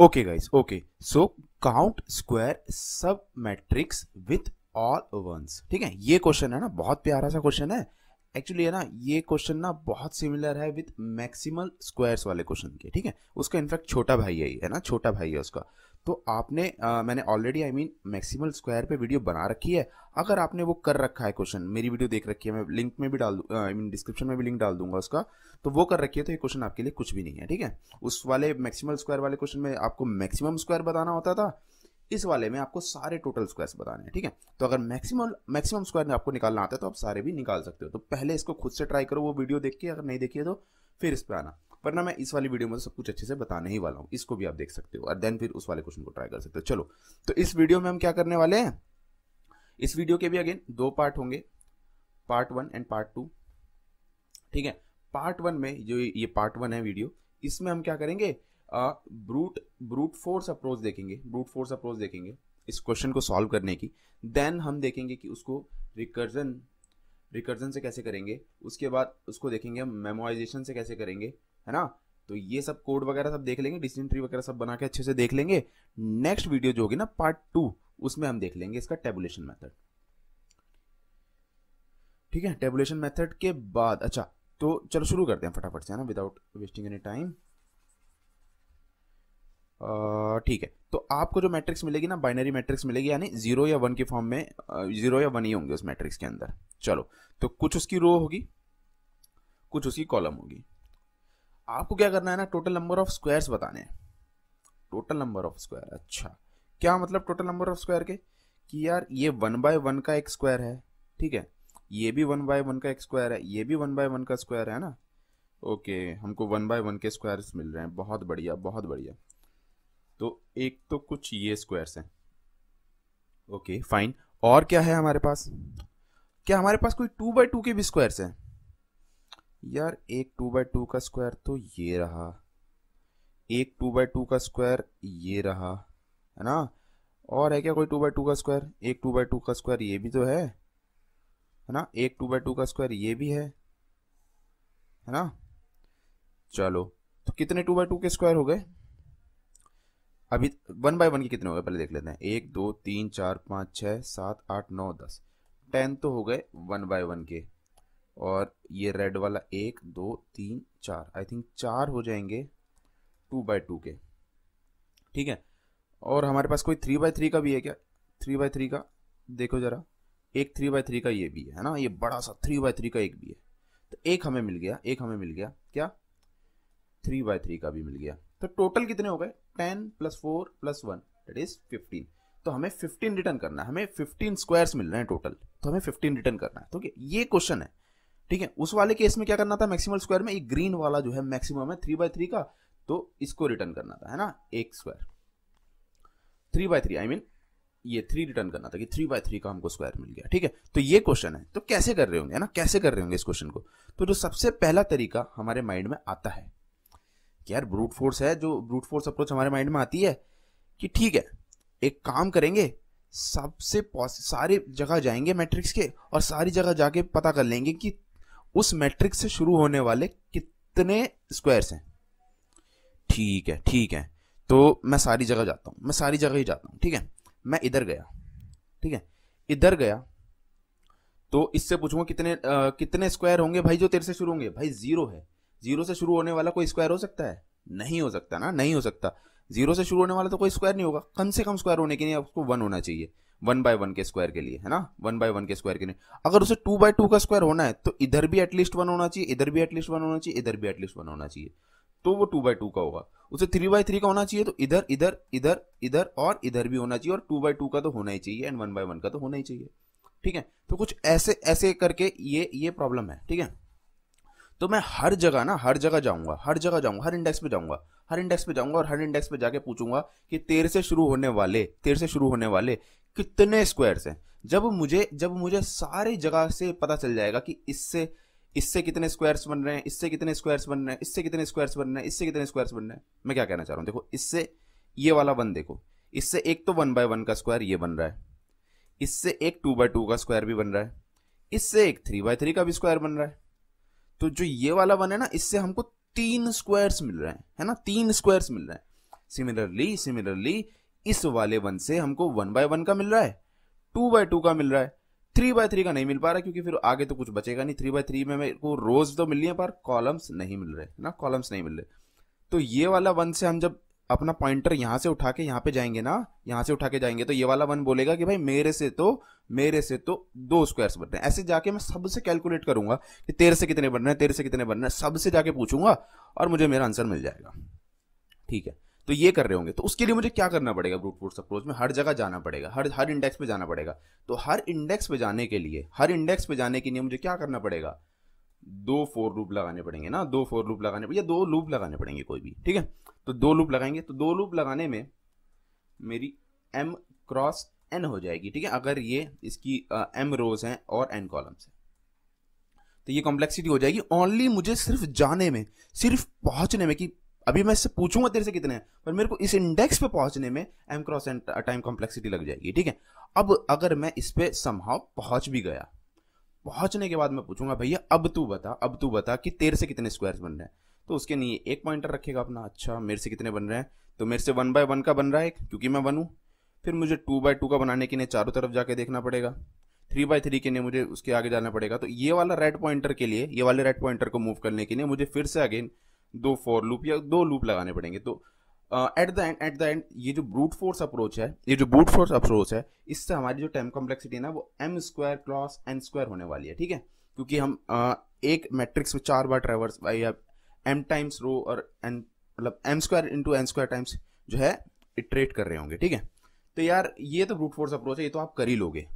Okay guys okay so count square submatrices with all ones ठीक है ये question है ना बहुत प्यारा सा क्वेश्चन है एक्चुअली है ना ये क्वेश्चन ना बहुत सिमिलर है विथ मैक्सिमल स्क्वायर्स वाले क्वेश्चन के ठीक है उसका इनफैक्ट छोटा भाई है है ना छोटा भाई है उसका तो आपने आ, मैंने already I mean maximal square पे वीडियो बना रखी है अगर आपने वो कर रखा है क्वेश्चन मेरी वीडियो देख रखी है मैं लिंक में भी डाल आई मीन डिस्क्रिप्शन में भी लिंक डाल दूंगा उसका तो वो कर रखी है तो ये क्वेश्चन आपके लिए कुछ भी नहीं है ठीक है उस वाले मैक्सिमल स्क्वायर वाले क्वेश्चन में आपको मैक्सिमम स्क्वायर बताना होता था इस वाले में आपको सारे टोटल स्क्वायर्स बताने हैं ठीक है तो अगर मैक्सिमम मैक्सिमम स्क्वायर आपको निकालना आता है तो आप सारे भी निकाल सकते हो तो पहले इसको खुद से ट्राई करो वो वीडियो देख के अगर नहीं देखिए तो फिर इस पर आना वरना मैं इस वाली वीडियो में तो सब कुछ अच्छे से बताने ही वाला हूँ इसको भी आप देख सकते हो और देन फिर उस वाले क्वेश्चन को ट्राई कर सकते हो चलो तो इस वीडियो में हम क्या करने वाले हैं इस वीडियो के भी अगेन दो पार्ट होंगे part one and part two ठीक है पार्ट वन में जो ये पार्ट वन है वीडियो इसमें हम क्या करेंगे ब्रूट ब्रूट फोर्स अप्रोच देखेंगे ब्रूट फोर्स अप्रोच देखेंगे इस क्वेश्चन को सॉल्व करने की देन हम देखेंगे कि उसको रिकर्जन रिकर्जन से कैसे करेंगे उसके बाद उसको देखेंगे हम मेमोइजेशन से कैसे करेंगे है ना तो ये सब कोड वगैरह सब देख लेंगे डिसीजन ट्री वगैरह सब बना के अच्छे से देख लेंगे नेक्स्ट वीडियो जो होगी ना पार्ट टू उसमें हम देख लेंगे इसका टेबुलेशन मेथड ठीक है टेबुलेशन मेथड के बाद अच्छा तो चलो शुरू करते हैं फटाफट से है ना विदाउट वेस्टिंग एनी टाइम ठीक है तो आपको जो मैट्रिक्स मिलेगी ना बाइनरी मैट्रिक्स मिलेगी यानी जीरो या वन के फॉर्म में जीरो या वन ही होंगे उस मैट्रिक्स के अंदर चलो तो कुछ उसकी रो होगी कुछ उसकी कॉलम होगी आपको क्या करना है ना टोटल नंबर ऑफ स्क्वायर्स बताने हैं टोटल नंबर ऑफ स्क्वायर अच्छा क्या मतलब टोटल नंबर ऑफ स्क्वायर के कि यार ये वन बाय वन का एक स्क्वायर है ठीक है ये भी वन बाय वन का एक स्क्वायर है ये भी वन बाय वन का स्क्वायर है ना ओके हमको वन बाय वन के स्क्वायर्स मिल रहे हैं बहुत बढ़िया बहुत बढ़िया तो एक तो कुछ ये स्क्वायर्स हैं ओके फाइन और क्या है हमारे पास क्या हमारे पास कोई टू बाई टू के भी स्क्वायर्स हैं यार एक टू बाई टू का स्क्वायर तो ये रहा एक टू बाई टू का स्क्वायर ये रहा है ना और है क्या कोई टू बाई टू का स्क्वायर एक टू बाई टू का स्क्वायर ये भी तो है है ना एक टू बाई टू का स्क्वायर ये भी है है ना चलो तो कितने टू बाई टू के स्क्वायर हो गए अभी वन बाय वन के कितने हो गए पहले देख लेते हैं एक दो तीन चार पाँच छः सात आठ नौ दस टेन तो हो गए वन बाय वन के और ये रेड वाला एक दो तीन चार आई थिंक चार हो जाएंगे टू बाय टू के ठीक है और हमारे पास कोई थ्री बाय थ्री का भी है क्या थ्री बाय थ्री का देखो ज़रा एक थ्री बाय थ्री का ये भी है ना ये बड़ा सा थ्री बाय थ्री का एक भी है तो एक हमें मिल गया एक हमें मिल गया क्या थ्री बाय थ्री का भी मिल गया तो टोटल कितने हो गए ten plus four plus one that is fifteen तो हमें फिफ्टीन रिटर्न करना है हमें फिफ्टीन स्क्वायर्स मिल रहे हैं टोटल तो हमें फिफ्टीन रिटर्न करना है तो okay? ये क्वेश्चन है ठीक है उस वाले केस में क्या करना था मैक्सिमम स्क्वायर में एक ग्रीन वाला जो है मैक्सिमम है थ्री बाय थ्री का तो इसको रिटर्न करना था है ना एक square three by three I mean ये थ्री रिटर्न करना था कि थ्री बाय थ्री का हमको स्क्वायर मिल गया ठीक है तो ये क्वेश्चन है तो कैसे कर रहे होंगे है ना कैसे कर रहे होंगे इस क्वेश्चन को तो जो सबसे पहला तरीका हमारे माइंड में आता है कि यार ब्रूट फोर्स है जो ब्रूट फोर्स अप्रोच हमारे माइंड में आती है कि ठीक है एक काम करेंगे सबसे सारे जगह जाएंगे मैट्रिक्स के और सारी जगह जाके पता कर लेंगे कि उस मैट्रिक्स से शुरू होने वाले कितने स्क्वायर्स हैं ठीक है ठीक है तो मैं सारी जगह जाता हूँ मैं सारी जगह ही जाता हूँ ठीक है मैं इधर गया ठीक है इधर गया तो इससे पूछूंगा कितने आ, कितने स्क्वायर होंगे भाई जो तेरे से शुरू होंगे भाई जीरो है जीरो से शुरू होने वाला कोई स्क्वायर हो सकता है नहीं हो सकता ना नहीं हो सकता जीरो से शुरू होने वाला तो कोई स्क्वायर नहीं होगा कम से कम स्क्वायर होने के लिए आपको वन होना चाहिए वन बाय वन के स्क्वायर के लिए है ना वन बाय वन के स्क्वायर के लिए अगर उसे टू बाय टू का स्क्वायर होना है तो इधर भी एटलीस्ट वन होना चाहिए इधर भी एटलीस्ट वन होना चाहिए इधर भी एटलीस्ट वन होना चाहिए तो वो टू बाय टू का होगा उसे थ्री बाय थ्री का होना चाहिए तो इधर इधर इधर इधर और इधर भी होना चाहिए और टू बाय टू का तो होना ही चाहिए एंड वन बाय वन का तो होना ही चाहिए ठीक है तो कुछ ऐसे ऐसे करके ये ये प्रॉब्लम है ठीक है तो मैं हर जगह ना हर जगह जाऊंगा हर जगह जाऊंगा हर इंडेक्स पे जाऊंगा हर इंडेक्स पे जाऊंगा और हर इंडेक्स पे जाके पूछूंगा कि तेरह से शुरू होने वाले तेरह से शुरू होने वाले कितने स्क्वायर्स हैं जब मुझे जब मुझे सारी जगह से पता चल जाएगा कि इससे इससे कितने स्क्वायर्स बन रहे हैं इससे कितने स्क्वायर्स बन रहे हैं इससे कितने स्क्वायर्स बन रहे हैं इससे कितने स्क्वायर्स बन रहे हैं मैं क्या कहना चाह रहा हूँ देखो इससे ये वाला वन देखो इससे एक तो वन बाय वन का स्क्वायर ये बन रहा है इससे एक टू बाय टू का स्क्वायर भी बन रहा है इससे एक थ्री बाय थ्री का भी स्क्वायर बन रहा है तो जो ये वाला वन है ना इससे हमको तीन स्क्वायर्स मिल रहे हैं है ना तीन स्क्वायर्स मिल रहे हैं सिमिलरली सिमिलरली इस वाले वन से हमको वन बाय वन का मिल रहा है टू बाय टू का मिल रहा है थ्री बाय थ्री का नहीं मिल पा रहा क्योंकि फिर आगे तो कुछ बचेगा नहीं थ्री बाय थ्री में मेरे को रोज तो मिल रही है पर कॉलम्स नहीं मिल रहे ना कॉलम्स नहीं मिल रहे तो ये वाला वन से हम जब अपना पॉइंटर यहां से उठा के यहां पे जाएंगे ना यहाँ से उठा के जाएंगे तो ये वाला वन बोलेगा कि भाई मेरे से तो मेरे से तो दो स्क्वायर्स बन रहे हैं ऐसे जाके मैं सबसे कैलकुलेट करूंगा कि तेरह से कितने बन रहे हैं तेरह से कितने बन रहे हैं सबसे जाके पूछूंगा और मुझे मेरा आंसर मिल जाएगा ठीक है तो ये कर रहे होंगे तो उसके लिए मुझे क्या करना पड़ेगा ब्रूट फोर्स अप्रोच में हर जगह जाना पड़ेगा हर हर इंडेक्स पे जाना पड़ेगा तो हर इंडेक्स पे जाने के लिए हर इंडेक्स पे जाने के लिए मुझे क्या करना पड़ेगा दो फोर लूप लगाने पड़ेंगे ना दो फोर लूप लगाने या दो लूप लगाने पड़ेंगे कोई भी ठीक है तो दो लूप लगाएंगे तो दो लूप लगाने में मेरी एम क्रॉस एन हो जाएगी ठीक है अगर ये इसकी एम रोज हैं और एन कॉलम्स हैं तो ये कॉम्प्लेक्सिटी हो जाएगी ओनली मुझे सिर्फ जाने में सिर्फ पहुंचने में कि अभी मैं इससे पूछूंगा तेरे से कितने हैं पर मेरे को इस इंडेक्स पे पहुंचने में M cross N time complexity लग जाएगी ठीक है अब अगर मैं इस पर संभाव पहुंच भी गया पहुंचने के बाद मैं पूछूंगा भैया अब तू बता अब तू बता कि तेरे से कितने स्क्वायर्स बन रहे हैं तो उसके लिए एक पॉइंटर रखेगा अपना अच्छा मेरे से कितने बन रहे हैं तो मेरे से वन बाय वन का बन रहा है एक क्योंकि मैं वन हूँ फिर मुझे टू बाय टू का बनाने के लिए चारों तरफ जाके देखना पड़ेगा थ्री बाय थ्री के लिए मुझे उसके आगे जाना पड़ेगा तो ये वाला रेड पॉइंटर के लिए ये वाले रेड पॉइंटर को मूव करने के लिए मुझे फिर से अगेन दो फोर लूप या दो लूप लगाने पड़ेंगे तो at the end at the end ये जो ब्रूट फोर्स अप्रोच है ये जो ब्रूट फोर्स अप्रोच है इससे हमारी जो टाइम कॉम्प्लेक्सिटी है ना वो M square cross N square होने वाली है ठीक है क्योंकि हम uh, एक मैट्रिक्स में चार बार ट्रेवर्स या एम टाइम्स रो और एन मतलब M square into N square times जो है इट्रेट कर रहे होंगे ठीक है तो यार ये तो ब्रूट फोर्स अप्रोच है ये तो आप कर ही लोगे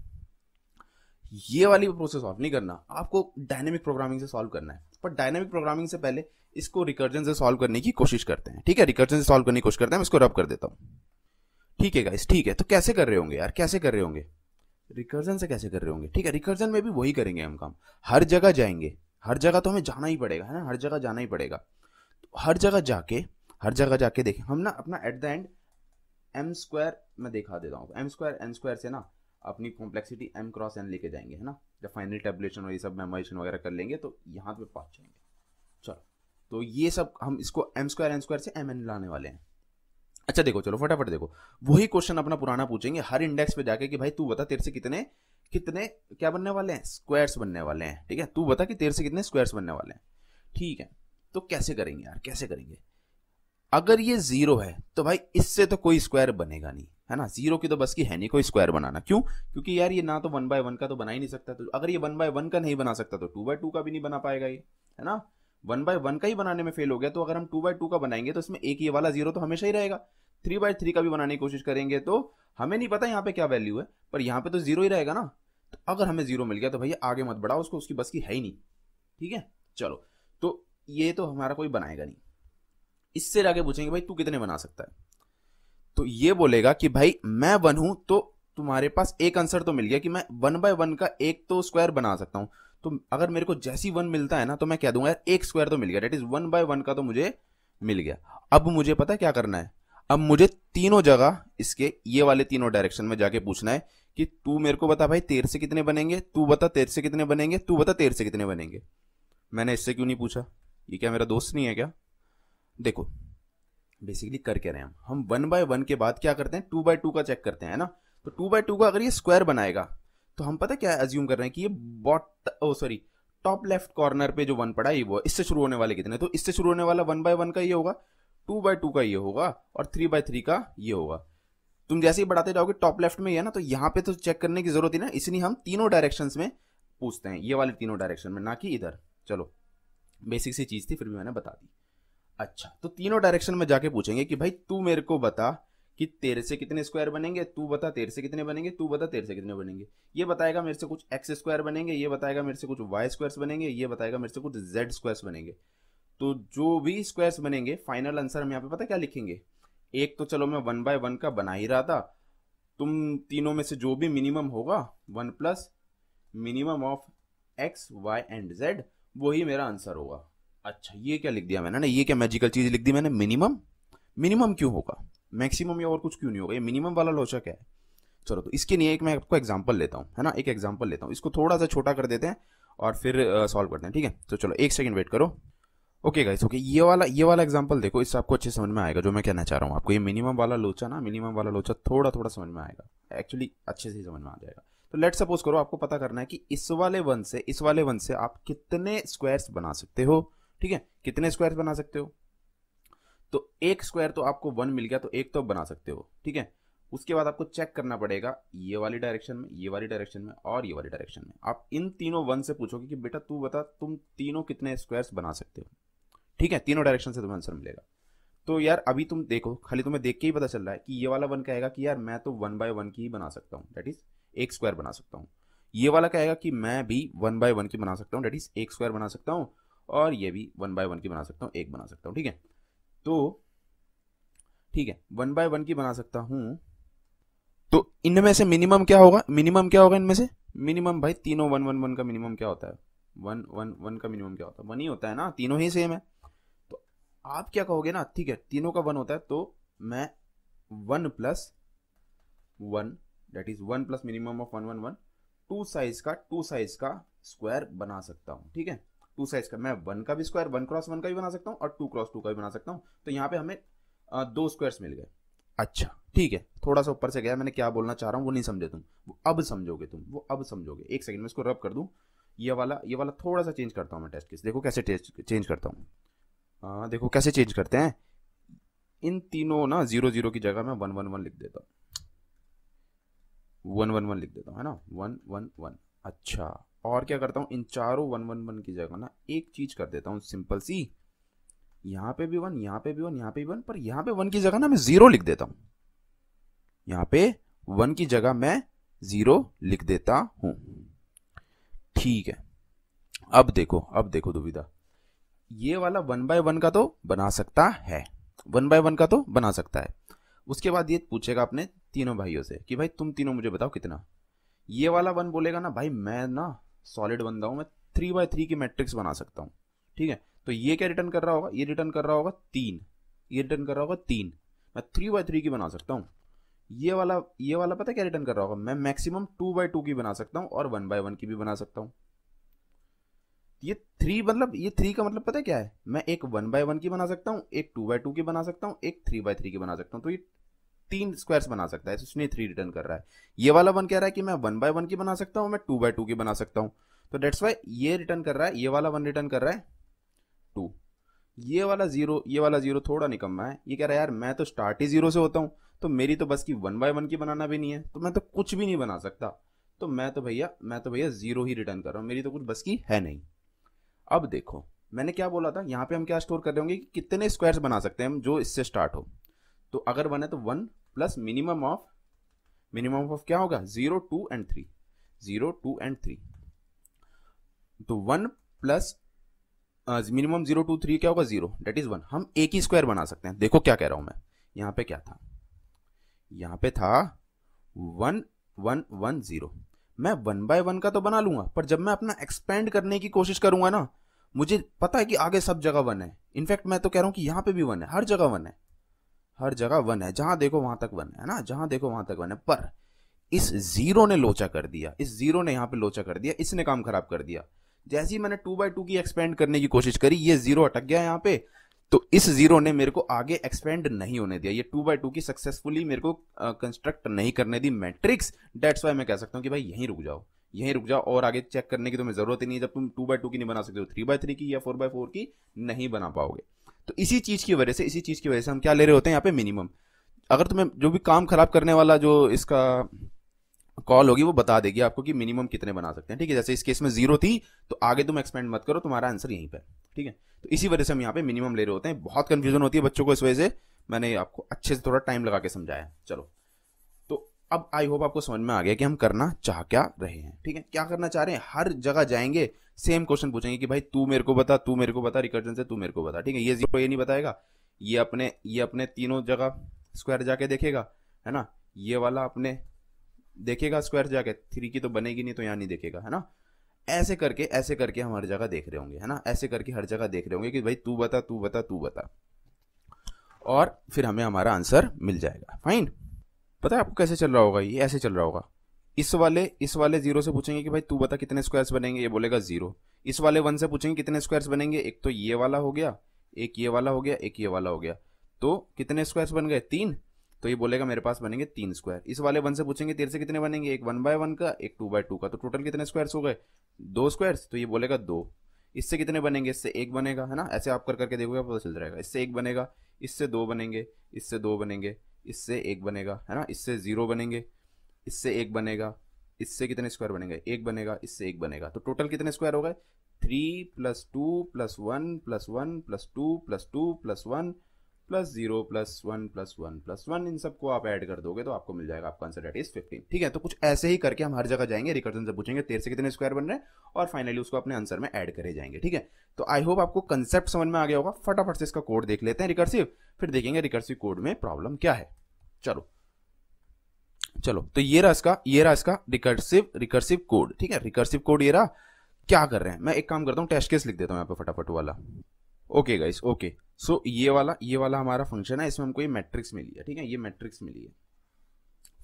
ये वाली प्रोसेस सॉल्व नहीं करना आपको डायनेमिक प्रोग्रामिंग से सॉल्व करना है पर डायनेमिक प्रोग्रामिंग से पहले इसको रिकर्जन से सॉल्व करने की कोशिश करते हैं ठीक है रिकर्जन से सॉल्व करने की कोशिश करते हैं मैं इसको रब कर देता हूँ ठीक है गाइस ठीक है तो कैसे कर रहे होंगे यार कैसे कर रहे होंगे रिकर्जन से कैसे कर रहे होंगे ठीक है रिकर्जन में भी वही करेंगे हम काम हर जगह जाएंगे हर जगह तो हमें जाना ही पड़ेगा है ना हर जगह जाना ही पड़ेगा तो हर जगह जाके हर जगह जाके देखें हम ना अपना at the end M square मैं दिखा देता हूँ एम स्क्वायर एन स्क्वायर से ना अपनी कॉम्प्लेक्सिटी एम क्रॉस एन लेके जाएंगे है ना जब फाइनल टेबलेशन और ये सब मेमोरेशन वगैरह कर लेंगे तो यहाँ पे पहुँच जाएंगे चलो तो ये सब हम इसको एम स्क्वायर एन स्क्वायर से एम एन लाने वाले हैं अच्छा देखो चलो फटाफट देखो वही क्वेश्चन अपना पुराना पूछेंगे हर इंडेक्स पे जाके कि भाई तू बता तेरे से कितने कितने क्या बनने वाले हैं स्क्वायर्स बनने वाले हैं ठीक है तू बता कि तेरे से कितने स्क्वायर्स बनने वाले हैं ठीक है तो कैसे करेंगे यार कैसे करेंगे अगर ये जीरो है तो भाई इससे तो कोई स्क्वायर बनेगा नहीं है ना जीरो की तो बस की है नहीं कोई स्क्वायर बनाना क्यों क्योंकि यार ये ना तो वन बाय वन का तो बना ही नहीं सकता तो अगर ये वन बाय वन का नहीं बना सकता तो टू बाय टू का भी नहीं बना पाएगा ये है ना वन बाय वन का ही बनाने में फेल हो गया तो अगर हम टू बाय टू का बनाएंगे तो इसमें एक ये वाला जीरो तो हमेशा ही रहेगा थ्री बाय थ्री का भी बनाने की कोशिश करेंगे तो हमें नहीं पता यहाँ पे क्या वैल्यू है पर यहाँ पे तो जीरो ही रहेगा ना तो अगर हमें जीरो मिल गया तो भैया आगे मत बढ़ाओ उसको उसकी बस की है ही नहीं ठीक है चलो तो ये तो हमारा कोई बनाएगा नहीं इससे आगे पूछेंगे भाई तू कितने बना सकता है तो ये बोलेगा कि भाई मैं वन हूं तो तुम्हारे पास एक आंसर तो मिल गया कि मैं वन बाय वन का एक तो स्क्वायर बना सकता हूं तो अगर मेरे को जैसी वन मिलता है ना तो मैं कह दूंगा यार एक स्क्वायर तो मिल गया that is one by one का तो मुझे मिल गया अब मुझे पता क्या करना है अब मुझे तीनों जगह इसके ये वाले तीनों डायरेक्शन में जाके पूछना है कि तू मेरे को बता भाई तेर से कितने बनेंगे तू बता तेर से कितने बनेंगे तू बता तेर से कितने बनेंगे मैंने इससे क्यों नहीं पूछा ये क्या मेरा दोस्त नहीं है क्या देखो बेसिकली कर क्या रहे हैं हम हम वन बाय वन के बाद क्या करते हैं टू बाय टू का चेक करते हैं ना तो टू बाय टू का अगर ये स्क्वायर बनाएगा तो हम पता क्या एज्यूम कर रहे हैं कि ये bot oh sorry top left corner पे जो वन पड़ा ये वो इससे शुरू होने वाले कितने तो इससे शुरू होने वाला वन बाय वन का ये होगा टू बाय टू का ये होगा और थ्री बाय थ्री का ये होगा तुम जैसे ही बढ़ाते जाओगे टॉप लेफ्ट में ये ना तो यहाँ पे तो चेक करने की जरूरत ही ना इसलिए हम तीनों डायरेक्शन में पूछते हैं ये वाले तीनों डायरेक्शन में ना कि इधर चलो बेसिक सी चीज़ थी फिर भी मैंने बता दी अच्छा तो तीनों डायरेक्शन में जाके पूछेंगे कि भाई तू मेरे को बता कि तेरह से कितने स्क्वायर बनेंगे तू बता तेरह से कितने बनेंगे तू बता तेरह से कितने बनेंगे ये बताएगा मेरे से कुछ एक्स स्क्वायर बनेंगे ये बताएगा मेरे से कुछ वाई स्क्वायर्स बनेंगे ये बताएगा मेरे से कुछ जेड स्क्वायर्स बनेंगे तो जो भी स्क्वायर्स बनेंगे फाइनल आंसर हम यहाँ पे पता क्या लिखेंगे एक तो चलो मैं वन बाय वन का बना ही रहा था तुम तीनों में से जो भी मिनिमम होगा one plus minimum of X Y and Z वही मेरा आंसर होगा अच्छा ये क्या लिख दिया मैंने ना ये क्या मैजिकल चीज लिख दी मैंने मिनिमम मिनिमम क्यों होगा मैक्सिमम या और कुछ क्यों नहीं होगा ये मिनिमम वाला लॉचक है चलो तो इसके लिए एक मैं आपको एग्जाम्पल लेता हूँ है ना एक एग्जाम्पल लेता हूँ इसको थोड़ा सा छोटा कर देते हैं और फिर सॉल्व uh, करते हैं ठीक है तो चलो एक सेकेंड वेट करो ओके गाइस ओके ये वाला ये वाला एग्जाम्पल देखो इससे आपको अच्छे समझ में आएगा जो मैं कहना चाह रहा हूँ आपको ये मिनिमम वाला लोचा ना मिनिमम वाला लोचा थोड़ा थोड़ा समझ में आएगा एक्चुअली अच्छे से समझ में आ जाएगा तो लेट सपोज करो आपको पता करना है कि इस वाले वन से इस वाले वन से आप कितने स्क्वायर्स बना सकते हो ठीक है कितने स्क्वायर्स बना सकते हो तो एक स्क्वायर तो आपको वन मिल गया तो एक तो बना सकते हो ठीक है उसके बाद आपको चेक करना पड़ेगा ये वाली डायरेक्शन में ये वाली डायरेक्शन में और ये वाली डायरेक्शन में आप इन तीनों वन से पूछोगे कि बेटा तू बता तुम तीनों कितने स्क्वायर्स बना सकते हो ठीक है तीनों डायरेक्शन से तुम्हें आंसर मिलेगा तो यार अभी तुम देखो खाली तुम्हें देख के ही पता चल रहा है कि ये वाला वन कहेगा कि यार मैं तो वन बाय वन की ही बना सकता हूँ डेट इज एक स्क्वायर बना सकता हूँ ये वाला कहेगा कि मैं भी वन बाय वन की बना सकता हूँ डेट इज एक स्क्वायर बना सकता हूँ और ये भी वन बाय वन की बना सकता हूँ एक बना सकता हूँ ठीक है तो ठीक है वन बाय वन की बना सकता हूं तो इनमें से मिनिमम क्या होगा मिनिमम क्या होगा इनमें से मिनिमम भाई तीनों वन वन वन का मिनिमम क्या होता है वन वन वन का मिनिमम क्या होता है वन ही होता है ना तीनों ही सेम है तो आप क्या कहोगे ना ठीक है तीनों का वन होता है तो मैं one plus one that is one plus minimum of one one one two size का टू साइज का स्क्वायर बना सकता हूँ ठीक है टू साइज का मैं वन का भी स्क्वायर वन क्रॉस वन का भी बना सकता हूँ और टू क्रॉस टू का भी बना सकता हूँ तो यहाँ पे हमें दो स्क्वायर्स मिल गए अच्छा ठीक है थोड़ा सा ऊपर से गया मैंने क्या बोलना चाह रहा हूँ वो नहीं समझे तुम वो अब समझोगे तुम वो अब समझोगे एक सेकंड में इसको रब कर दूँ ये वाला ये वाला थोड़ा सा चेंज करता हूँ मैं टेस्ट केस देखो कैसे चेंज करता हूँ देखो कैसे चेंज करते हैं इन तीनों ना जीरो जीरो की जगह मैं वन वन वन लिख देता हूँ वन वन वन लिख देता हूँ है ना वन वन वन अच्छा और क्या करता हूँ इन चारों वन वन वन की जगह ना एक चीज कर देता हूँ सिंपल सी यहाँ पे भी वन यहाँ पे भी वन यहाँ पे भी वन पर यहाँ पे वन की जगह ना मैं जीरो लिख देता हूँ यहाँ पे वन की जगह मैं जीरो लिख देता हूँ ठीक है अब देखो अब देखो दुविधा ये वाला वन बाय वन का तो बना सकता है वन बाय वन का तो बना सकता है उसके बाद ये पूछेगा अपने तीनों भाइयों से कि भाई तुम तीनों मुझे बताओ कितना ये वाला वन बोलेगा ना भाई मैं ना सॉलिड बंदा हूँ मैं थ्री बाय थ्री की मैट्रिक्स बना सकता हूँ ठीक है तो ये क्या रिटर्न कर रहा होगा ये रिटर्न कर रहा होगा तीन ये रिटर्न कर रहा होगा तीन मैं थ्री बाय थ्री की बना सकता हूँ ये वाला ये वाला पता क्या रिटर्न कर रहा होगा मैं मैक्सिमम टू बाय टू की बना सकता हूँ और वन बाय वन की भी बना सकता हूँ ये थ्री मतलब ये थ्री का मतलब पता है क्या है मैं एक वन बाय वन की बना सकता हूँ एक टू बाय टू की बना सकता हूँ एक थ्री बाय थ्री की बना सकता हूँ तो ये तीन स्क्वायर्स बना सकता है तो इसने थ्री रिटर्न कर रहा है ये वाला वन कह रहा है कि मैं वन बाय वन की बना सकता हूँ मैं टू बाय टू की बना सकता हूँ तो डेट्स वाई ये रिटर्न कर रहा है ये वाला वन रिटर्न कर रहा है टू ये वाला जीरो ये वाला जीरो थोड़ा निकम्मा है ये कह रहा है यार मैं तो स्टार्ट ही जीरो से होता हूँ तो मेरी तो बस की वन बाय वन की बनाना भी नहीं है तो मैं तो कुछ भी नहीं बना सकता तो मैं तो भैया मैं तो भैया जीरो ही रिटर्न कर रहा हूँ मेरी तो कुछ बस की है नहीं अब देखो मैंने क्या बोला था यहाँ पे हम क्या स्टोर कर रहे होंगे कि कितने स्क्वायर्स बना सकते हैं हम जो इससे स्टार्ट हो तो अगर वन है तो one plus minimum of minimum of क्या होगा zero two and three zero two and three तो one plus minimum zero two three क्या होगा जीरो डेट इज वन हम एक ही स्क्वायर बना सकते हैं देखो क्या कह रहा हूं मैं यहां पे क्या था यहां पे था वन वन वन जीरो मैं वन बाय वन का तो बना लूंगा पर जब मैं अपना एक्सपेंड करने की कोशिश करूंगा ना मुझे पता है कि आगे सब जगह वन है इनफैक्ट मैं तो कह रहा हूं कि यहां पे भी वन है हर जगह वन है हर जगह वन है जहां देखो वहां तक वन है ना जहां देखो वहां तक वन है पर इस जीरो ने लोचा कर दिया इस जीरो ने यहां पे लोचा कर दिया इसने काम खराब कर दिया जैसे ही मैंने टू बाई टू की एक्सपेंड करने की कोशिश करी ये जीरो अटक गया यहां पे तो इस जीरो ने मेरे को आगे एक्सपेंड नहीं होने दिया ये टू बाई टू की सक्सेसफुली मेरे को कंस्ट्रक्ट uh, नहीं करने दी मैट्रिक्स डेट्स वाई मैं कह सकता हूं कि भाई यहीं रुक जाओ यहीं रुक जाओ और आगे चेक करने की तुम्हें जरूरत ही नहीं है जब तुम टू बाई टू की नहीं बना सकते हो थ्री बाय थ्री की या फोर बाय फोर की नहीं बना पाओगे तो इसी चीज़ की वजह से इसी चीज़ की वजह से हम क्या ले रहे होते हैं यहाँ पे मिनिमम अगर तुम्हें जो भी काम खराब करने वाला जो इसका कॉल होगी वो बता देगी आपको कि मिनिमम कितने बना सकते हैं ठीक है जैसे इस केस में जीरो थी तो आगे तुम एक्सपेंड मत करो तुम्हारा आंसर यहीं पर ठीक है तो इसी वजह से हम यहाँ पे मिनिमम ले रहे होते हैं बहुत कंफ्यूजन होती है बच्चों को इस वजह से मैंने आपको अच्छे से थोड़ा टाइम लगा के समझाया चलो अब आई होप आपको समझ में आ गया कि हम करना चाह क्या रहे हैं ठीक है क्या करना चाह रहे हैं हर जगह जाएंगे सेम क्वेश्चन पूछेंगे कि भाई तू मेरे को बता तू मेरे को बता रिकर्जन से तू मेरे को बता ठीक है ये जीरो ये नहीं बताएगा ये अपने ये अपने तीनों जगह स्क्वायर जाके देखेगा है ना ये वाला अपने देखेगा स्क्वायर जाके थ्री की तो बनेगी नहीं तो यहाँ नहीं देखेगा है ना ऐसे करके ऐसे करके हम हर जगह देख रहे होंगे है ना ऐसे करके हर जगह देख रहे होंगे कि भाई तू बता तू बता तू बता और फिर हमें हमारा आंसर मिल जाएगा फाइन पता है आपको कैसे चल रहा होगा ये ऐसे चल रहा होगा इस वाले इस वाले जीरो से पूछेंगे कि भाई तू बता कितने स्क्वायर्स बनेंगे ये बोलेगा जीरो इस वाले वन से पूछेंगे कितने स्क्वायर्स बनेंगे एक तो ये वाला हो गया एक ये वाला हो गया एक ये वाला हो गया तो कितने स्क्वायर्स बन गए तीन तो ये बोलेगा मेरे पास बनेंगे तीन स्क्वायर इस वाले वन से पूछेंगे तेरे से कितने बनेंगे एक वन बाय वन का एक टू बाय टू का तो टोटल कितने स्क्वायर्स हो गए दो स्क्वायर्स तो ये बोलेगा दो इससे कितने बनेंगे इससे एक बनेगा है ना ऐसे आप कर करके देखोगे पता चल जाएगा इससे एक बनेगा इससे दो बनेंगे इससे दो बनेंगे इससे एक बनेगा है ना इससे ज़ीरो बनेंगे इससे एक बनेगा इससे कितने स्क्वायर बनेंगे एक बनेगा इससे एक बनेगा तो टोटल कितने स्क्वायर हो गए three plus two plus one plus one plus two plus two plus one plus zero plus one plus one plus one इन सबको आप ऐड कर दोगे तो आपको मिल जाएगा आपका आंसर डेट इज फिफ्टीन ठीक है तो कुछ ऐसे ही करके हम हर जगह जाएंगे रिकर्जन से पूछेंगे तेरह से कितने स्क्वायर बन रहे हैं और फाइनली उसको अपने आंसर में ऐड करे जाएंगे ठीक है तो आई होप आपको कंसेप्ट समझ में आ गया होगा फटाफट से इसका कोड देख लेते हैं रिकर्सिव फिर देखेंगे रिकर्सिव कोड में प्रॉब्लम क्या है चलो चलो तो ये रहा इसका ये रहा इसका रिकर्सिव रिकर्सिव कोड ठीक है रिकर्सिव कोड ये रहा क्या कर रहे हैं मैं एक काम करता हूँ टेस्ट केस लिख देता हूँ यहाँ पे फटाफट वाला okay guys okay so so, ये वाला ये वाला हमारा फंक्शन है इसमें हमको ये मैट्रिक्स मिली है ठीक है ये मैट्रिक्स मिली है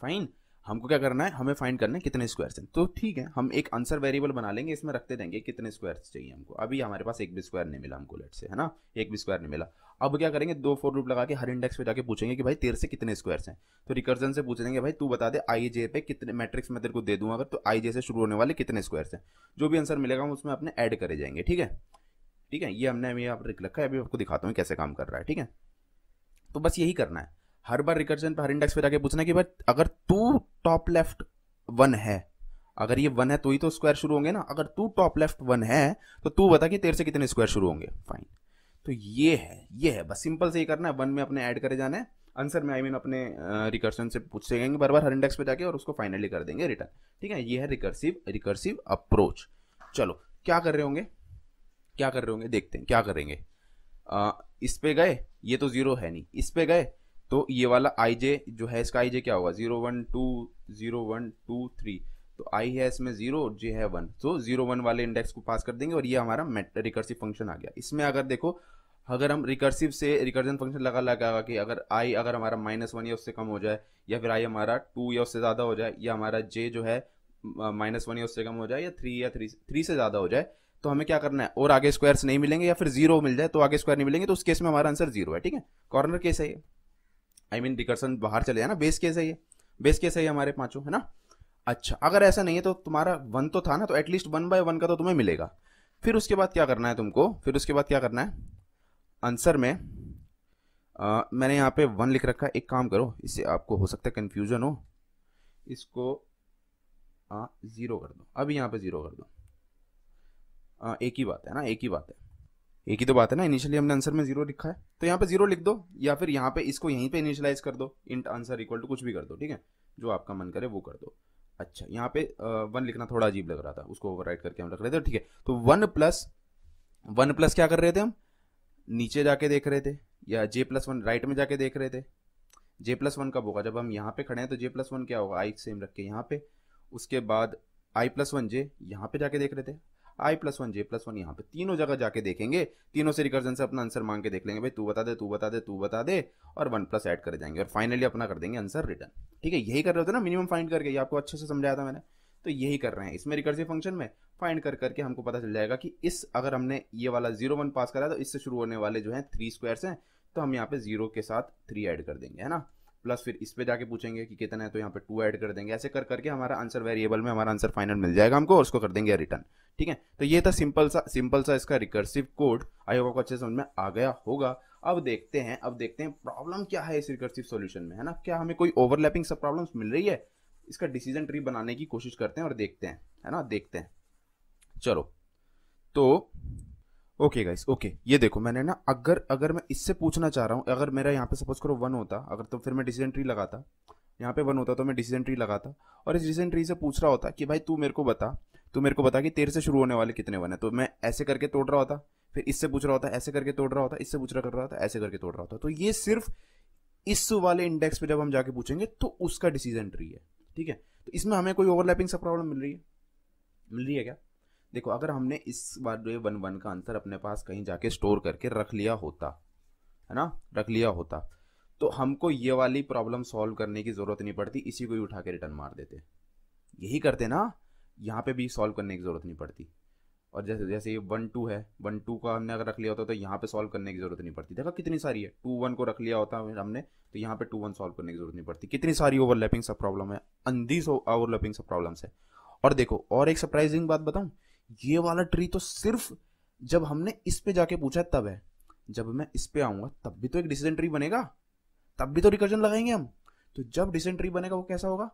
फाइन हमको क्या करना है हमें फाइंड करना है कितने स्क्वायर्स हैं तो ठीक है हम एक आंसर वेरिएबल बना लेंगे इसमें रखते देंगे कितने स्क्वायर्स चाहिए हमको अभी हमारे पास एक भी स्क्वायर नहीं मिला हमको लेट से है ना एक भी स्क्वायर नहीं मिला अब क्या करेंगे दो फोर रूप लगा के हर इंडेक्स पे जाके पूछेंगे कि भाई तेरे से कितने स्क्वायर्स हैं तो रिकर्जन से पूछ देंगे भाई तू बता दे आई जे पे कितने मैट्रिक्स मैं तेरे को दे दूँ अगर तो आई जे से शुरू होने वाले कितने स्क्वायर्स हैं जो भी आंसर मिलेगा हम उसमें अपने ऐड करे जाएंगे ठीक है ठीक है ये हमने अभी यहाँ पर रखा है अभी आपको दिखाता हूँ कैसे काम कर रहा है ठीक है तो बस यही करना है हर बार रिकर्जन पर हर इंडेक्स पे जाके पूछना कि भाई अगर तू टॉप लेफ्ट वन है अगर ये वन है तो ही तो स्क्वायर शुरू होंगे ना अगर तू टॉप लेफ्ट वन है तो तू बता कि तेरे से कितने स्क्वायर शुरू होंगे फाइन तो ये है ये है बस सिंपल से ही करना है वन में अपने ऐड करे जाना है आंसर में आई मीन अपने रिकर्सन से पूछ सकेंगे बार बार हर इंडेक्स पे जाके और उसको फाइनली कर देंगे रिटर्न ठीक है ये है रिकर्सिव रिकर्सिव अप्रोच चलो क्या कर रहे होंगे क्या कर रहे होंगे देखते हैं क्या करेंगे आ, इस पे गए ये तो ज़ीरो है नहीं इस पे गए तो ये वाला आई जे जो है इसका आई जे क्या होगा zero one two zero one two three तो आई है इसमें ज़ीरो जे है वन तो ज़ीरो वन वाले इंडेक्स को पास कर देंगे और ये हमारा रिकर्सिव फंक्शन आ गया इसमें अगर देखो अगर हम रिकर्सिव से रिकर्जन फंक्शन लगा लगा कि अगर आई अगर हमारा माइनस वन या उससे कम हो जाए या फिर आई हमारा टू या उससे ज़्यादा हो जाए या हमारा जे जो है माइनस वन या उससे कम हो जाए या थ्री या थ्री थ्री से ज़्यादा हो जाए तो हमें क्या करना है और आगे स्क्वायर्स नहीं मिलेंगे या फिर जीरो मिल जाए तो आगे स्क्वायर नहीं मिलेंगे तो उस केस में हमारा आंसर जीरो है ठीक है कॉर्नर केस है ये आई मीन रिकर्सन बाहर चले जाए ना बेस केस है ये बेस केस है ये हमारे पाँचों है ना अच्छा अगर ऐसा नहीं है तो तुम्हारा वन तो था ना तो एटलीस्ट वन बाय वन का तो तुम्हें मिलेगा फिर उसके बाद क्या करना है तुमको फिर उसके बाद क्या करना है आंसर में आ, मैंने यहाँ पे वन लिख रखा है एक काम करो इससे आपको हो सकता है कन्फ्यूजन हो इसको आ, ज़ीरो कर दो अभी यहाँ पे ज़ीरो कर दो आ, हाँ, एक ही बात है ना एक ही बात है एक ही तो बात है ना इनिशियली हमने आंसर में जीरो लिखा है तो यहाँ पे जीरो लिख दो या फिर यहाँ पे इसको यहीं पे इनिशियलाइज कर दो इंट आंसर इक्वल टू कुछ भी कर दो ठीक है जो आपका मन करे वो कर दो अच्छा यहाँ पे वन लिखना थोड़ा अजीब लग रहा था उसको ओवर करके हम रख रहे थे ठीक है तो वन प्लस वन प्लस क्या कर रहे थे हम नीचे जाके देख रहे थे या जे प्लस वन राइट में जाके देख रहे थे जे प्लस वन कब होगा जब हम यहाँ पे खड़े हैं तो जे प्लस वन क्या होगा आई सेम रख के यहाँ पे उसके बाद आई प्लस वन जे यहाँ पे जाके देख रहे थे I plus one J plus one यहाँ पे तीनों जगह जाके देखेंगे तीनों से रिकर्जन से अपना आंसर मांग के देख लेंगे भाई तू बता दे तू बता दे तू बता दे और वन प्लस एड कर जाएंगे और फाइनली अपना कर देंगे आंसर रिटर्न ठीक है यही कर रहे होते ना मिनिमम फाइंड करके ये आपको अच्छे से समझाया था मैंने तो यही कर रहे हैं इसमें रिकर्सिव फंक्शन में फाइंड कर करके हमको पता चल जाएगा कि इस अगर हमने ये वाला जीरो वन पास करा तो इससे शुरू होने वाले जो है थ्री स्क्वायर्स हैं तो हम यहाँ पे जीरो के साथ थ्री ऐड कर देंगे है ना प्लस फिर इस पे जाके पूछेंगे कि कितना है तो यहाँ पे टू ऐड कर देंगे ऐसे कर करके हमारा आंसर वेरिएबल में हमारा आंसर फाइनल मिल जाएगा हमको और उसको कर देंगे रिटर्न ठीक है तो ये था सिंपल सा सिंपल सा इसका रिकर्सिव कोड आई होप आपको अच्छे समझ में आ गया होगा अब देखते हैं अब देखते हैं प्रॉब्लम क्या है इस रिकर्सिव सोल्यूशन में है ना क्या हमें कोई ओवरलैपिंग सब प्रॉब्लम मिल रही है इसका डिसीजन ट्री बनाने की कोशिश करते हैं और देखते हैं है ना देखते हैं चलो तो ओके गाइस ओके ये देखो मैंने ना अगर अगर मैं इससे पूछना चाह रहा हूँ अगर मेरा यहाँ पे सपोज करो वन होता अगर तो फिर मैं डिसीजन ट्री लगाता यहाँ पे वन होता तो मैं डिसीजन ट्री लगाता और इस डिसीजन ट्री से पूछ रहा होता कि भाई तू मेरे को बता तू मेरे को बता कि तेरे से शुरू होने वाले कितने वन है तो मैं ऐसे करके तोड़ रहा होता फिर इससे पूछ रहा होता ऐसे करके तोड़ रहा होता इससे पूछ रहा कर रहा होता ऐसे करके तोड़ रहा होता तो ये सिर्फ इस वाले इंडेक्स पे जब हम जाके पूछेंगे तो उसका डिसीजन ट्री है ठीक है तो इसमें हमें कोई ओवरलैपिंग सब प्रॉब्लम मिल रही है मिल रही है क्या देखो अगर हमने इस बार जो वन वन का आंसर अपने पास कहीं जाके स्टोर करके रख लिया होता है ना रख लिया होता तो हमको ये वाली प्रॉब्लम सॉल्व करने की ज़रूरत नहीं पड़ती इसी को ही उठा के रिटर्न मार देते यही करते ना यहाँ पे भी सॉल्व करने की ज़रूरत नहीं पड़ती और जैसे जैसे ये वन टू है वन टू का हमने अगर रख लिया होता तो यहाँ पे सॉल्व करने की ज़रूरत नहीं पड़ती देखा कितनी सारी है टू वन को रख लिया होता हमने तो यहाँ पे टू वन सॉल्व करने की ज़रूरत नहीं पड़ती कितनी सारी ओवरलैपिंग सब प्रॉब्लम है अंधी ओवरलैपिंग सब प्रॉब्लम्स है और देखो और एक सरप्राइजिंग बात बताऊँ ये वाला ट्री तो सिर्फ जब हमने इस पे जाके पूछा तब है जब मैं इस पे आऊंगा तब भी तो एक डिसीजन ट्री बनेगा तब भी तो रिकर्जन लगाएंगे हम तो जब डिसीजन ट्री बनेगा वो कैसा होगा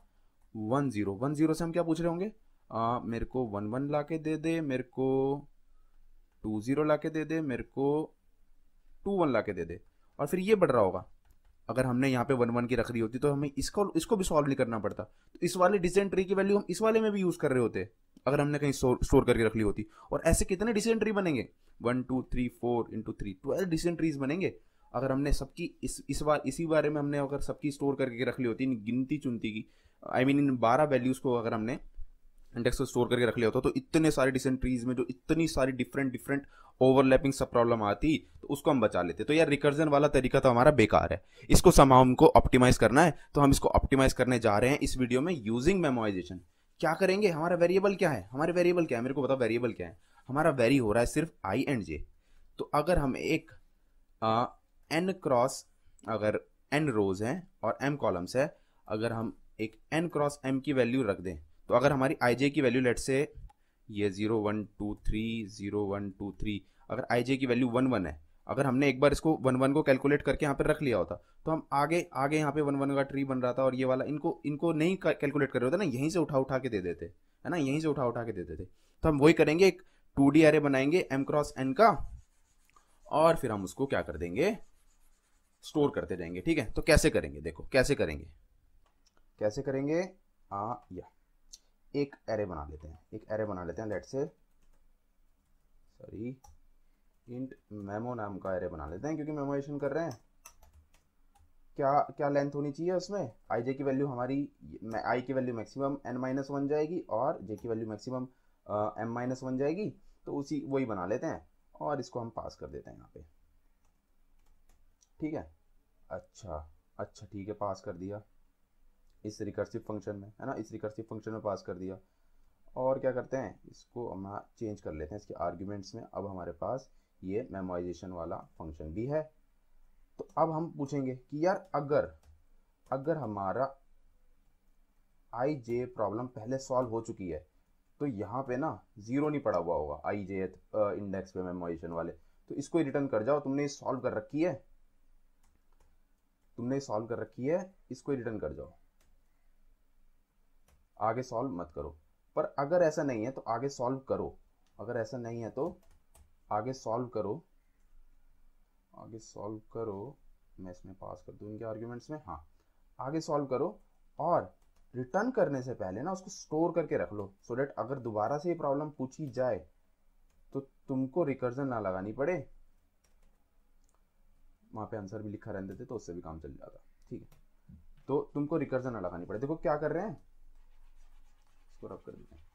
वन जीरो वन जीरो से हम क्या पूछ रहे होंगे आ, मेरे को वन वन ला के दे दे मेरे को टू जीरो ला के दे दे मेरे को टू वन ला के दे दे और फिर ये बढ़ रहा होगा अगर हमने यहाँ पे वन वन की रख रही होती तो हमें इसको इसको भी सॉल्व नहीं करना पड़ता तो इस वाले डिसेंट ट्री की वैल्यू हम इस वाले में भी यूज़ कर रहे होते अगर हमने कहीं स्टोर करके रख ली होती और ऐसे कितने डिसीजन ट्री बनेंगे one two three four into three twelve decision trees बनेंगे अगर हमने सबकी इस इस बार इसी बारे में हमने अगर सबकी स्टोर करके रख ली होती इन गिनती चुनती की आई मीन इन बारह वैल्यूज़ को अगर हमने इंडेक्स को स्टोर करके रख लिया होता तो इतने सारे डिसेंट ट्रीज में जो इतनी सारी डिफरेंट डिफरेंट ओवरलैपिंग सब प्रॉब्लम आती तो उसको हम बचा लेते तो यार रिकर्जन वाला तरीका तो हमारा बेकार है इसको समाउ हमको ऑप्टिमाइज करना है तो हम इसको ऑप्टिमाइज करने जा रहे हैं इस वीडियो में यूजिंग मेमोइजेशन क्या करेंगे हमारा वेरिएबल क्या है हमारे वेरिएबल क्या है मेरे को बताओ वेरिएबल क्या है हमारा वेरी हो रहा है सिर्फ आई एंड जे तो अगर हम एक एन क्रॉस अगर एन रोज हैं और एम कॉलम्स है अगर हम एक एन क्रॉस एम की वैल्यू रख दें तो अगर हमारी आई जे की वैल्यू लेट से ये zero one two three zero one two three अगर आई जे की वैल्यू वन वन है अगर हमने एक बार इसको वन वन को कैलकुलेट करके यहाँ पर रख लिया होता तो हम आगे आगे यहाँ पे वन वन का ट्री बन रहा था और ये वाला इनको इनको नहीं कैलकुलेट कर रहे होते ना यहीं से उठा उठा के दे देते है ना यहीं से उठा उठा के देते तो हम वही करेंगे एक टू डी एरे बनाएंगे एम क्रॉस एन का और फिर हम उसको क्या कर देंगे स्टोर करते जाएंगे ठीक है तो कैसे करेंगे देखो कैसे करेंगे कैसे करेंगे आ या एक एरे बना लेते हैं एक एरे बना लेते हैं लेट से सॉरी इंट मेमो नाम का एरे बना लेते हैं क्योंकि मेमोएशन कर रहे हैं क्या क्या लेंथ होनी चाहिए उसमें आई जे की वैल्यू हमारी आई की value maximum N minus one जाएगी और जे की value maximum M minus one जाएगी तो उसी वही बना लेते हैं और इसको हम पास कर देते हैं यहाँ पे ठीक है अच्छा अच्छा ठीक है पास कर दिया इस रिकर्सिव फंक्शन में है ना इस रिकर्सिव फंक्शन में पास कर दिया और क्या करते हैं इसको हम चेंज कर लेते हैं इसके आर्ग्यूमेंट्स में अब हमारे पास ये मेमोइजेशन वाला फंक्शन भी है तो अब हम पूछेंगे कि यार अगर अगर हमारा आई जे प्रॉब्लम पहले सॉल्व हो चुकी है तो यहाँ पे ना जीरो नहीं पड़ा हुआ होगा आई जे इंडेक्स पे मेमोइजेशन वाले तो इसको रिटर्न कर जाओ तुमने सॉल्व कर रखी है तुमने सॉल्व कर रखी है इसको रिटर्न कर जाओ आगे सॉल्व मत करो पर अगर ऐसा नहीं है तो आगे सॉल्व करो अगर ऐसा नहीं है तो आगे सॉल्व करो आगे सॉल्व करो मैं इसमें पास कर दूँ इनके आर्ग्यूमेंट्स में हाँ आगे सॉल्व करो और रिटर्न करने से पहले ना उसको स्टोर करके रख लो सो so डेट अगर दोबारा से ये प्रॉब्लम पूछी जाए तो तुमको रिकर्जन ना लगानी पड़े वहाँ पे आंसर भी लिखा रहते थे तो उससे भी काम चल जाता ठीक है तो तुमको रिकर्जन ना लगानी पड़े देखो क्या कर रहे हैं इसको रब कर देते हैं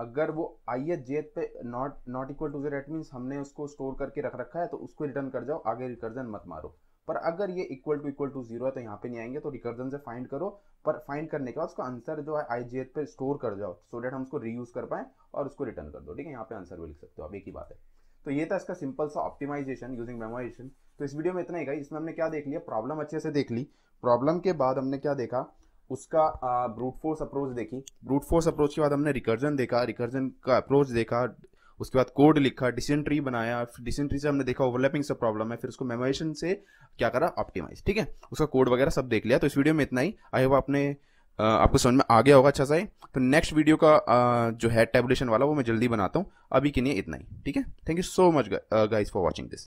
अगर वो आई ith जेड पे not not equal to zero mean हमने उसको स्टोर करके रख रखा है तो उसको रिटर्न कर जाओ आगे रिकर्जन मत मारो पर अगर ये equal to equal to zero है तो यहाँ पे नहीं आएंगे तो रिकर्जन से फाइंड करो पर फाइंड करने के बाद उसका आंसर जो है आई जे पे स्टोर कर जाओ सो so डेट हम उसको रीयूज कर पाए और उसको रिटर्न कर दो ठीक है यहाँ पे आंसर भी लिख सकते हो अब एक ही बात है तो ये था इसका सिंपल सा ऑप्टिमाइजेशन यूजिंग मेमोराइजेशन तो इस वीडियो में इतना ही गाइस इसमें हमने क्या देख लिया प्रॉब्लम अच्छे से देख ली प्रॉब्लम के बाद हमने क्या देखा उसका ब्रूट फोर्स अप्रोच देखी ब्रूट फोर्स अप्रोच के बाद हमने रिकर्जन देखा रिकर्जन का अप्रोच देखा उसके बाद कोड लिखा डिसीजन ट्री बनाया डिसीजन ट्री से हमने देखा ओवरलैपिंग सब प्रॉब्लम है फिर उसको मेमोरेशन से क्या करा ऑप्टिमाइज ठीक है उसका कोड वगैरह सब देख लिया तो इस वीडियो में इतना ही आई होप आपने आपको समझ में आ गया होगा अच्छा सा ही तो नेक्स्ट वीडियो का जो है टेबलेशन वाला वो मैं जल्दी बनाता हूँ अभी के लिए इतना ही ठीक है thank you so much guys for watching this